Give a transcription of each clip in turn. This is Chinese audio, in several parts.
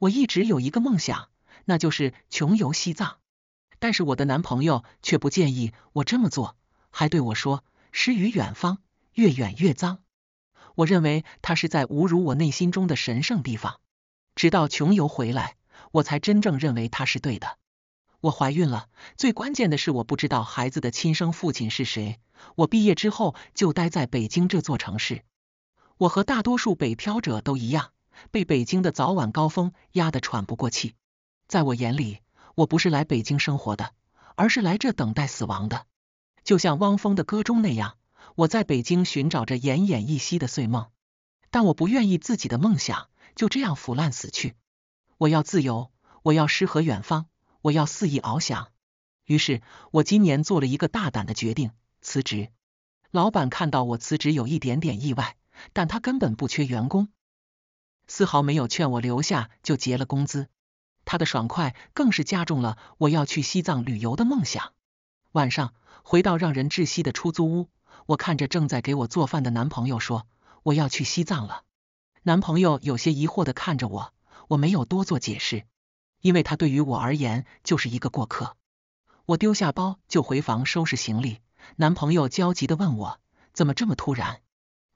我一直有一个梦想，那就是穷游西藏，但是我的男朋友却不建议我这么做，还对我说：“诗与远方，越远越脏。”我认为他是在侮辱我内心中的神圣地方。直到穷游回来，我才真正认为他是对的。我怀孕了，最关键的是我不知道孩子的亲生父亲是谁。我毕业之后就待在北京这座城市，我和大多数北漂者都一样。被北京的早晚高峰压得喘不过气，在我眼里，我不是来北京生活的，而是来这等待死亡的。就像汪峰的歌中那样，我在北京寻找着奄奄一息的碎梦，但我不愿意自己的梦想就这样腐烂死去。我要自由，我要诗和远方，我要肆意翱翔。于是，我今年做了一个大胆的决定——辞职。老板看到我辞职有一点点意外，但他根本不缺员工。丝毫没有劝我留下，就结了工资。他的爽快更是加重了我要去西藏旅游的梦想。晚上回到让人窒息的出租屋，我看着正在给我做饭的男朋友说：“我要去西藏了。”男朋友有些疑惑的看着我，我没有多做解释，因为他对于我而言就是一个过客。我丢下包就回房收拾行李，男朋友焦急的问我：“怎么这么突然？”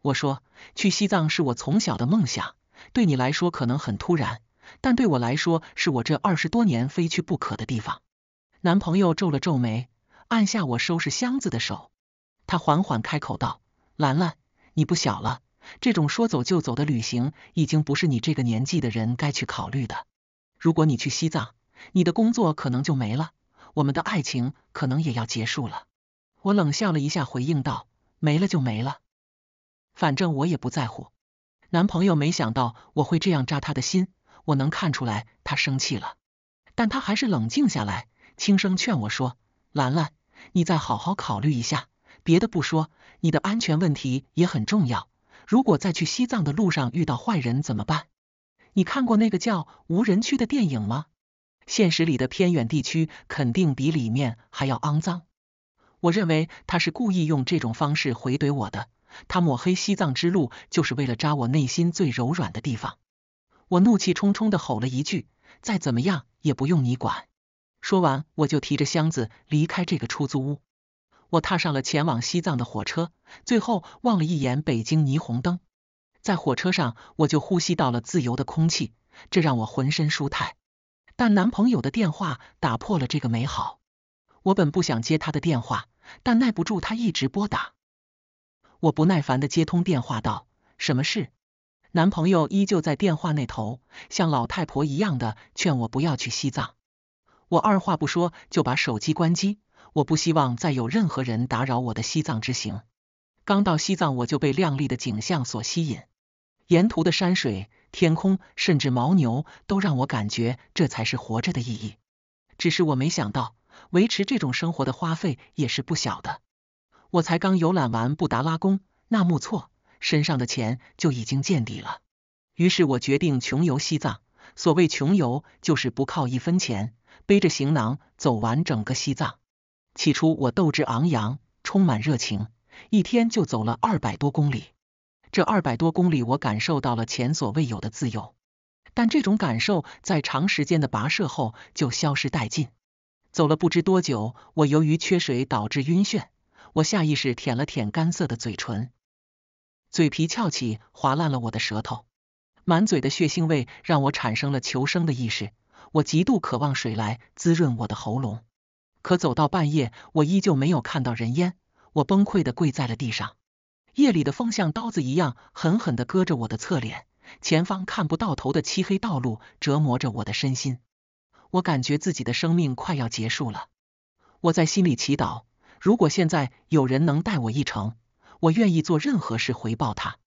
我说：“去西藏是我从小的梦想。”对你来说可能很突然，但对我来说是我这二十多年非去不可的地方。男朋友皱了皱眉，按下我收拾箱子的手，他缓缓开口道：“兰兰，你不小了，这种说走就走的旅行已经不是你这个年纪的人该去考虑的。如果你去西藏，你的工作可能就没了，我们的爱情可能也要结束了。”我冷笑了一下，回应道：“没了就没了，反正我也不在乎。”男朋友没想到我会这样扎他的心，我能看出来他生气了，但他还是冷静下来，轻声劝我说：“兰兰，你再好好考虑一下，别的不说，你的安全问题也很重要。如果在去西藏的路上遇到坏人怎么办？你看过那个叫《无人区》的电影吗？现实里的偏远地区肯定比里面还要肮脏。”我认为他是故意用这种方式回怼我的。他抹黑西藏之路，就是为了扎我内心最柔软的地方。我怒气冲冲地吼了一句：“再怎么样也不用你管。”说完，我就提着箱子离开这个出租屋。我踏上了前往西藏的火车，最后望了一眼北京霓虹灯。在火车上，我就呼吸到了自由的空气，这让我浑身舒坦。但男朋友的电话打破了这个美好。我本不想接他的电话，但耐不住他一直拨打。我不耐烦的接通电话，道：“什么事？”男朋友依旧在电话那头，像老太婆一样的劝我不要去西藏。我二话不说就把手机关机。我不希望再有任何人打扰我的西藏之行。刚到西藏，我就被亮丽的景象所吸引，沿途的山水、天空，甚至牦牛，都让我感觉这才是活着的意义。只是我没想到，维持这种生活的花费也是不小的。我才刚游览完布达拉宫，纳木措，身上的钱就已经见底了。于是我决定穷游西藏。所谓穷游，就是不靠一分钱，背着行囊走完整个西藏。起初我斗志昂扬，充满热情，一天就走了二百多公里。这二百多公里，我感受到了前所未有的自由。但这种感受在长时间的跋涉后就消失殆尽。走了不知多久，我由于缺水导致晕眩。我下意识舔了舔干涩的嘴唇，嘴皮翘起划烂了我的舌头，满嘴的血腥味让我产生了求生的意识。我极度渴望水来滋润我的喉咙，可走到半夜，我依旧没有看到人烟。我崩溃的跪在了地上，夜里的风像刀子一样狠狠的割着我的侧脸，前方看不到头的漆黑道路折磨着我的身心。我感觉自己的生命快要结束了，我在心里祈祷。如果现在有人能带我一程，我愿意做任何事回报他。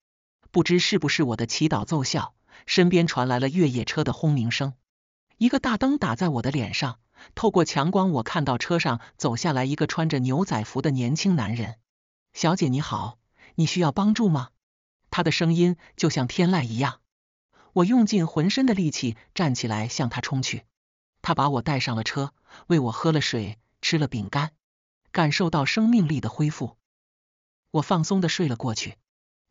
不知是不是我的祈祷奏效，身边传来了越野车的轰鸣声，一个大灯打在我的脸上。透过强光，我看到车上走下来一个穿着牛仔服的年轻男人。小姐你好，你需要帮助吗？他的声音就像天籁一样。我用尽浑身的力气站起来，向他冲去。他把我带上了车，喂我喝了水，吃了饼干。感受到生命力的恢复，我放松的睡了过去。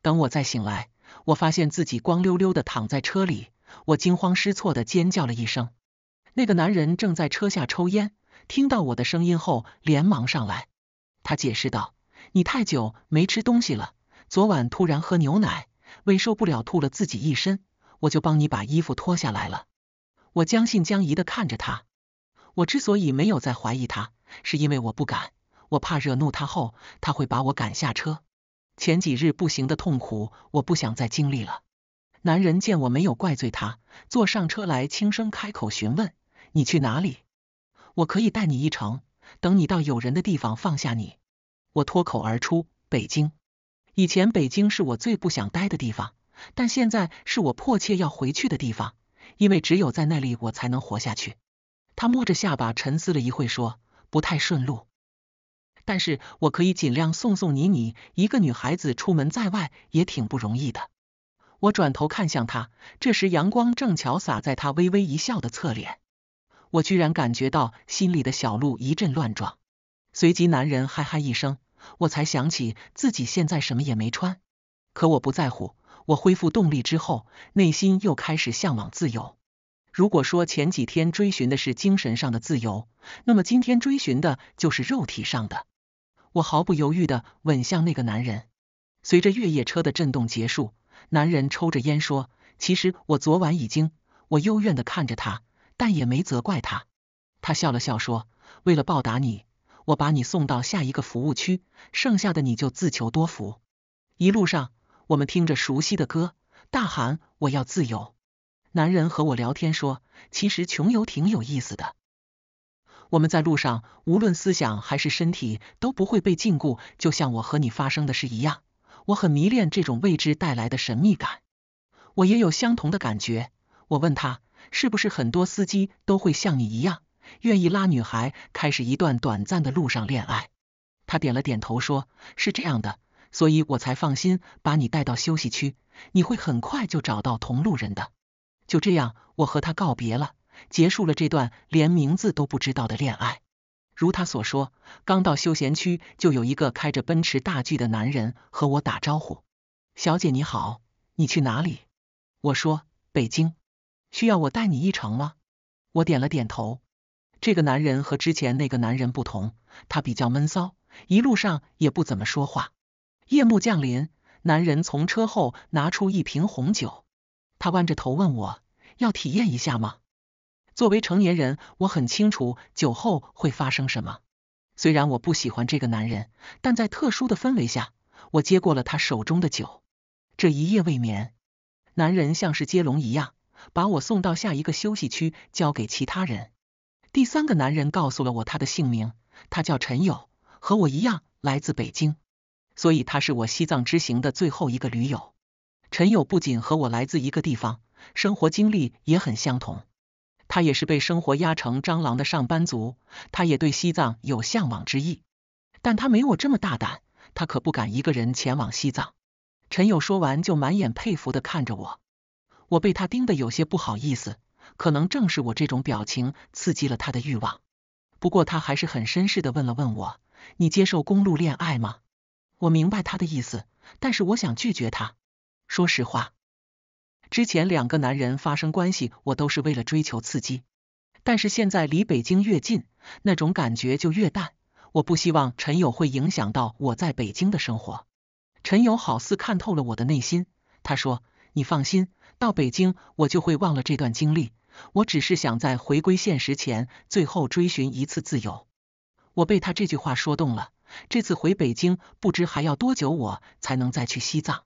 等我再醒来，我发现自己光溜溜的躺在车里，我惊慌失措的尖叫了一声。那个男人正在车下抽烟，听到我的声音后连忙上来。他解释道：“你太久没吃东西了，昨晚突然喝牛奶，胃受不了，吐了自己一身，我就帮你把衣服脱下来了。”我将信将疑的看着他。我之所以没有再怀疑他，是因为我不敢。我怕惹怒他后，他会把我赶下车。前几日步行的痛苦，我不想再经历了。男人见我没有怪罪他，坐上车来，轻声开口询问：“你去哪里？我可以带你一程，等你到有人的地方放下你。”我脱口而出：“北京。”以前北京是我最不想待的地方，但现在是我迫切要回去的地方，因为只有在那里我才能活下去。他摸着下巴沉思了一会，说：“不太顺路。”但是我可以尽量送送你，你一个女孩子出门在外也挺不容易的。我转头看向他，这时阳光正巧洒在他微微一笑的侧脸，我居然感觉到心里的小鹿一阵乱撞。随即男人嗨嗨一声，我才想起自己现在什么也没穿，可我不在乎。我恢复动力之后，内心又开始向往自由。如果说前几天追寻的是精神上的自由，那么今天追寻的就是肉体上的。我毫不犹豫的吻向那个男人。随着越野车的震动结束，男人抽着烟说：“其实我昨晚已经……”我幽怨的看着他，但也没责怪他。他笑了笑说：“为了报答你，我把你送到下一个服务区，剩下的你就自求多福。”一路上，我们听着熟悉的歌，大喊：“我要自由！”男人和我聊天说：“其实穷游挺有意思的。”我们在路上，无论思想还是身体都不会被禁锢，就像我和你发生的事一样。我很迷恋这种未知带来的神秘感，我也有相同的感觉。我问他，是不是很多司机都会像你一样，愿意拉女孩开始一段短暂的路上恋爱？他点了点头，说是这样的，所以我才放心把你带到休息区，你会很快就找到同路人的。就这样，我和他告别了。结束了这段连名字都不知道的恋爱。如他所说，刚到休闲区就有一个开着奔驰大 G 的男人和我打招呼：“小姐你好，你去哪里？”我说：“北京。”需要我带你一程吗？我点了点头。这个男人和之前那个男人不同，他比较闷骚，一路上也不怎么说话。夜幕降临，男人从车后拿出一瓶红酒，他弯着头问我要体验一下吗？作为成年人，我很清楚酒后会发生什么。虽然我不喜欢这个男人，但在特殊的氛围下，我接过了他手中的酒。这一夜未眠，男人像是接龙一样，把我送到下一个休息区，交给其他人。第三个男人告诉了我他的姓名，他叫陈友，和我一样来自北京，所以他是我西藏之行的最后一个驴友。陈友不仅和我来自一个地方，生活经历也很相同。他也是被生活压成蟑螂的上班族，他也对西藏有向往之意，但他没我这么大胆，他可不敢一个人前往西藏。陈友说完就满眼佩服的看着我，我被他盯得有些不好意思，可能正是我这种表情刺激了他的欲望。不过他还是很绅士的问了问我，你接受公路恋爱吗？我明白他的意思，但是我想拒绝他。说实话。之前两个男人发生关系，我都是为了追求刺激。但是现在离北京越近，那种感觉就越淡。我不希望陈友会影响到我在北京的生活。陈友好似看透了我的内心，他说：“你放心，到北京我就会忘了这段经历。我只是想在回归现实前，最后追寻一次自由。”我被他这句话说动了。这次回北京，不知还要多久我才能再去西藏。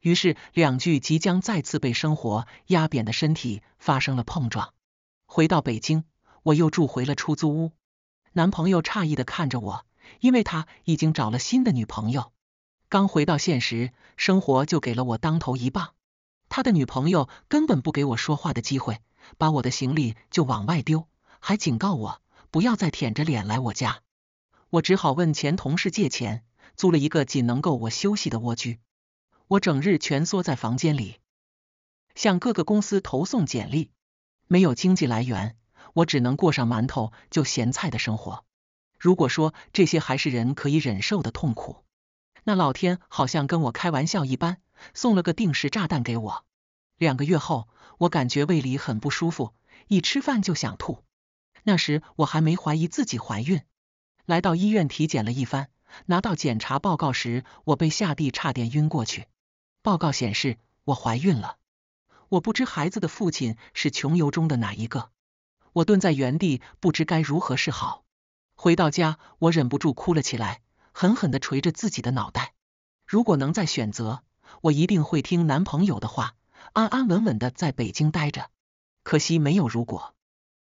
于是，两具即将再次被生活压扁的身体发生了碰撞。回到北京，我又住回了出租屋。男朋友诧异的看着我，因为他已经找了新的女朋友。刚回到现实生活，就给了我当头一棒。他的女朋友根本不给我说话的机会，把我的行李就往外丢，还警告我不要再舔着脸来我家。我只好问前同事借钱，租了一个仅能够我休息的蜗居。我整日蜷缩在房间里，向各个公司投送简历，没有经济来源，我只能过上馒头就咸菜的生活。如果说这些还是人可以忍受的痛苦，那老天好像跟我开玩笑一般，送了个定时炸弹给我。两个月后，我感觉胃里很不舒服，一吃饭就想吐。那时我还没怀疑自己怀孕，来到医院体检了一番，拿到检查报告时，我被吓地差点晕过去。报告显示，我怀孕了。我不知孩子的父亲是穷游中的哪一个。我蹲在原地，不知该如何是好。回到家，我忍不住哭了起来，狠狠地捶着自己的脑袋。如果能再选择，我一定会听男朋友的话，安安稳稳的在北京待着。可惜没有如果。